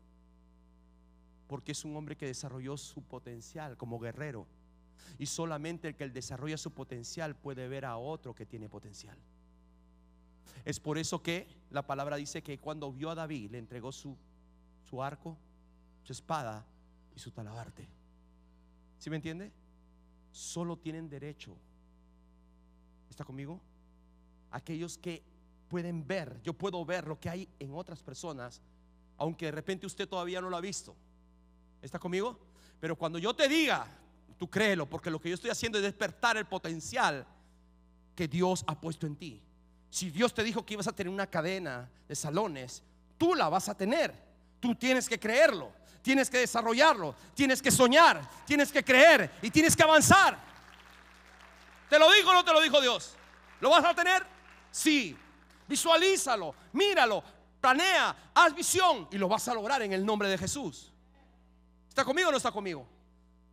Porque es un hombre que desarrolló su potencial como guerrero. Y solamente el que desarrolla su potencial puede ver a otro que tiene potencial. Es por eso que la palabra dice que cuando vio a David le entregó su, su arco, su espada y su talabarte. ¿Sí me entiende? Solo tienen derecho. ¿Está conmigo? Aquellos que pueden ver, yo puedo ver lo que hay en otras personas, aunque de repente usted todavía no lo ha visto. ¿Está conmigo? Pero cuando yo te diga, tú créelo, porque lo que yo estoy haciendo es despertar el potencial que Dios ha puesto en ti. Si Dios te dijo que ibas a tener una cadena de salones, tú la vas a tener. Tú tienes que creerlo, tienes que desarrollarlo, tienes que soñar, tienes que creer y tienes que avanzar. ¿Te lo dijo o no te lo dijo Dios? ¿Lo vas a tener? Sí, visualízalo, míralo, planea, haz visión y lo vas a lograr en el nombre de Jesús. ¿Está conmigo o no está conmigo?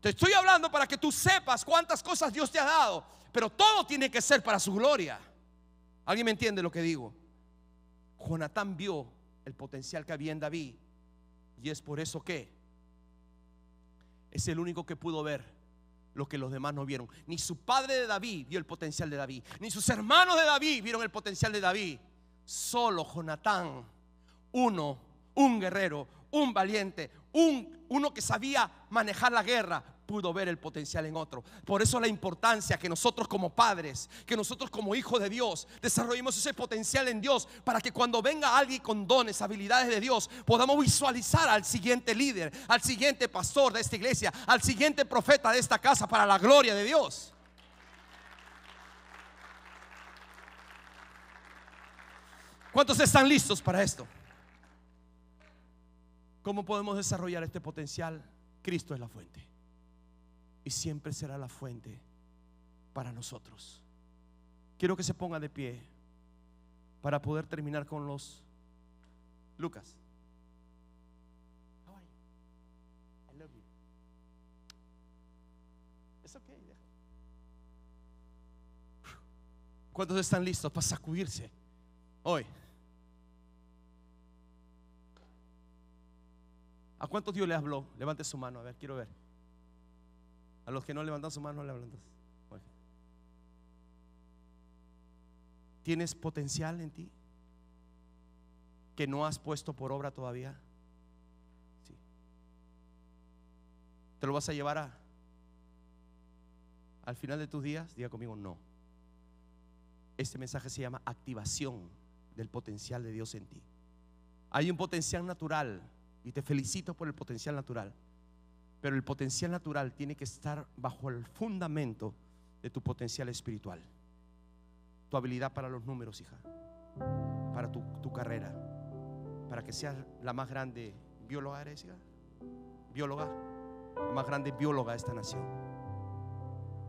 Te estoy hablando para que tú sepas cuántas cosas Dios te ha dado, pero todo tiene que ser para su gloria. ¿Alguien me entiende lo que digo? Jonatán vio el potencial que había en David y es por eso que es el único que pudo ver lo que los demás no vieron. Ni su padre de David vio el potencial de David. Ni sus hermanos de David vieron el potencial de David. Solo Jonatán, uno, un guerrero, un valiente, un, uno que sabía manejar la guerra, pudo ver el potencial en otro. Por eso la importancia que nosotros como padres, que nosotros como hijos de Dios, desarrollemos ese potencial en Dios para que cuando venga alguien con dones, habilidades de Dios, podamos visualizar al siguiente líder, al siguiente pastor de esta iglesia, al siguiente profeta de esta casa para la gloria de Dios. ¿Cuántos están listos para esto? ¿Cómo podemos desarrollar este potencial? Cristo es la fuente y siempre será la fuente para nosotros. Quiero que se ponga de pie para poder terminar con los Lucas. I love you. It's ¿Cuántos están listos para sacudirse hoy? ¿A cuántos Dios le habló? Levante su mano, a ver, quiero ver. A los que no levantan su mano, le hablan. ¿Tienes potencial en ti? ¿Que no has puesto por obra todavía? Sí. ¿Te lo vas a llevar a, al final de tus días? Diga conmigo, no. Este mensaje se llama activación del potencial de Dios en ti. Hay un potencial natural y te felicito por el potencial natural pero el potencial natural tiene que estar bajo el fundamento de tu potencial espiritual. Tu habilidad para los números, hija, para tu, carrera, para que seas la más grande bióloga, bióloga, la más grande bióloga de esta nación.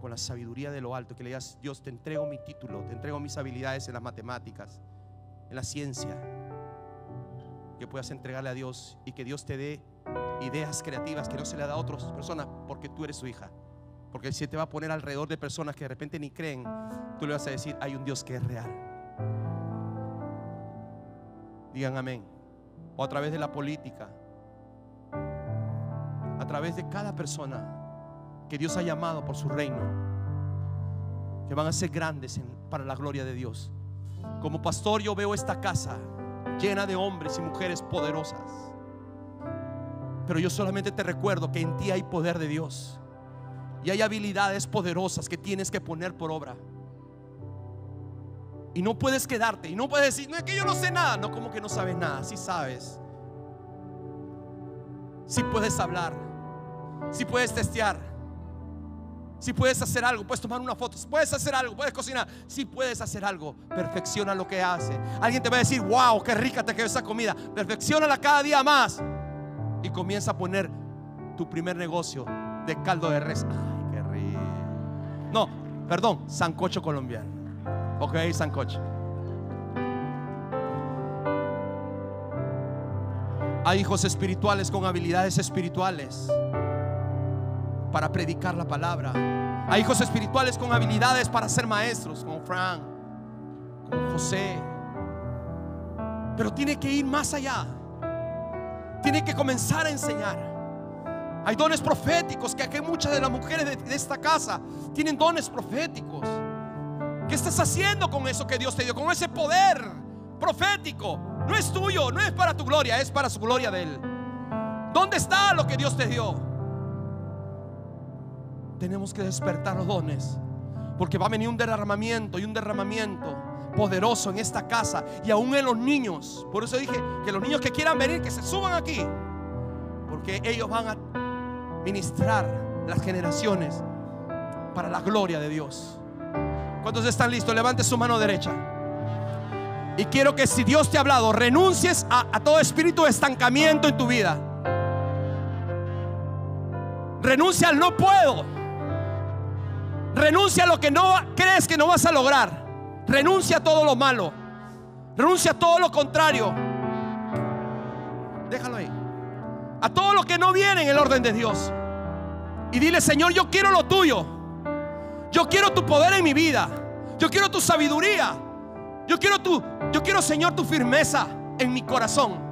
Con la sabiduría de lo alto, que le digas, Dios, te entrego mi título, te entrego mis habilidades en las matemáticas, en la ciencia, que puedas entregarle a Dios y que Dios te dé ideas creativas que no se le da a otras personas porque tú eres su hija. Porque si te va a poner alrededor de personas que de repente ni creen, tú le vas a decir, hay un Dios que es real. Digan amén. O a través de la política. A través de cada persona que Dios ha llamado por su reino. Que van a ser grandes para la gloria de Dios. Como pastor yo veo esta casa llena de hombres y mujeres poderosas pero yo solamente te recuerdo que en ti hay poder de Dios. Y hay habilidades poderosas que tienes que poner por obra. Y no puedes quedarte. Y no puedes decir, no es que yo no sé nada. No, como que no sabes nada. Si sí sabes. Si puedes hablar. Si puedes testear. Si puedes hacer algo, puedes tomar una foto. Si puedes hacer algo, puedes cocinar. Si puedes hacer algo, perfecciona lo que hace. Alguien te va a decir, wow, qué rica te quedó esa comida. Perfeccionala cada día más y comienza a poner tu primer negocio de caldo de res. Ay, qué rico. No, perdón, sancocho colombiano. Ok, sancocho. Hay hijos espirituales con habilidades espirituales para predicar la palabra. Hay hijos espirituales con habilidades para ser maestros, como Frank, como José. Pero tiene que ir más allá tiene que comenzar a enseñar. Hay dones proféticos que aquí muchas de las mujeres de, esta casa tienen dones proféticos. ¿Qué estás haciendo con eso que Dios te dio? Con ese poder profético. No es tuyo, no es para tu gloria, es para su gloria de Él. ¿Dónde está lo que Dios te dio? Tenemos que despertar los dones. Porque va a venir un derramamiento y un derramamiento poderoso en esta casa y aún en los niños. Por eso dije que los niños que quieran venir, que se suban aquí. Porque ellos van a ministrar las generaciones para la gloria de Dios. ¿Cuántos están listos? Levante su mano derecha. Y quiero que si Dios te ha hablado, renuncies a, a todo espíritu de estancamiento en tu vida. Renuncia al no puedo. Renuncia a lo que no crees que no vas a lograr. Renuncia a todo lo malo. Renuncia a todo lo contrario. Déjalo ahí. A todo lo que no viene en el orden de Dios. Y dile, Señor, yo quiero lo tuyo. Yo quiero tu poder en mi vida. Yo quiero tu sabiduría. Yo quiero tu, yo quiero, Señor, tu firmeza en mi corazón.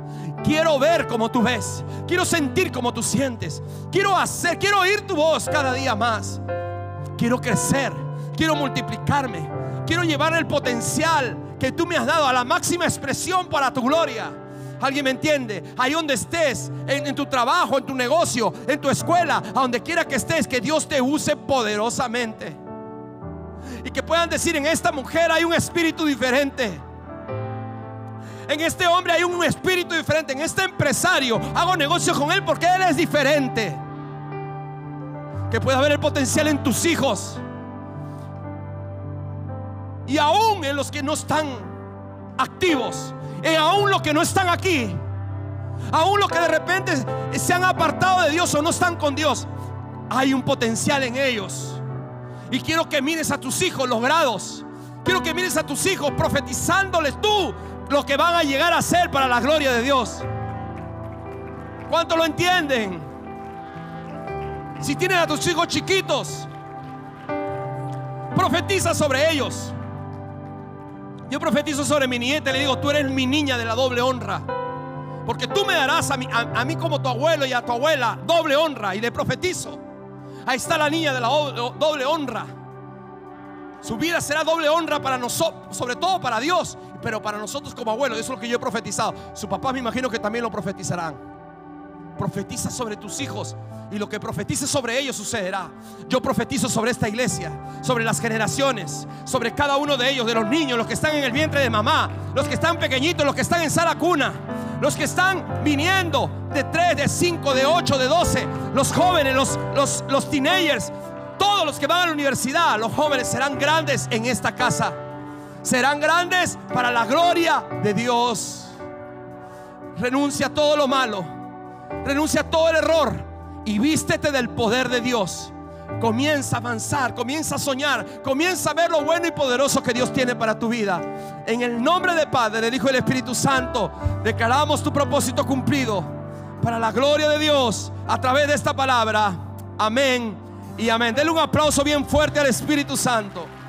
Quiero ver como tú ves. Quiero sentir como tú sientes. Quiero hacer, quiero oír tu voz cada día más. Quiero crecer. Quiero multiplicarme Quiero llevar el potencial que tú me has dado a la máxima expresión para tu gloria. ¿Alguien me entiende? Ahí donde estés, en, tu trabajo, en tu negocio, en tu escuela, a donde quiera que estés, que Dios te use poderosamente. Y que puedan decir, en esta mujer hay un espíritu diferente. En este hombre hay un espíritu diferente. En este empresario hago negocio con él porque él es diferente. Que pueda ver el potencial en tus hijos. Y aún en los que no están activos, Y aún los que no están aquí, aún los que de repente se han apartado de Dios o no están con Dios, hay un potencial en ellos. Y quiero que mires a tus hijos los grados. Quiero que mires a tus hijos profetizándoles tú lo que van a llegar a ser para la gloria de Dios. ¿Cuánto lo entienden? Si tienes a tus hijos chiquitos, profetiza sobre ellos. Yo profetizo sobre mi nieta y le digo, tú eres mi niña de la doble honra. Porque tú me darás a mí, mí como tu abuelo y a tu abuela doble honra. Y le profetizo. Ahí está la niña de la doble honra. Su vida será doble honra para nosotros, sobre todo para Dios, pero para nosotros como abuelos. Eso es lo que yo he profetizado. Su papá me imagino que también lo profetizarán. Profetiza sobre tus hijos y lo que profetices sobre ellos sucederá. Yo profetizo sobre esta iglesia, sobre las generaciones, sobre cada uno de ellos, de los niños, los que están en el vientre de mamá, los que están pequeñitos, los que están en sala cuna, los que están viniendo de 3, de 5, de 8, de 12, los jóvenes, los, los, los teenagers, todos los que van a la universidad, los jóvenes serán grandes en esta casa. Serán grandes para la gloria de Dios. Renuncia a todo lo malo Renuncia a todo el error y vístete del poder de Dios. Comienza a avanzar, comienza a soñar, comienza a ver lo bueno y poderoso que Dios tiene para tu vida. En el nombre de Padre, le Hijo el Espíritu Santo, declaramos tu propósito cumplido para la gloria de Dios a través de esta palabra. Amén y amén. Denle un aplauso bien fuerte al Espíritu Santo.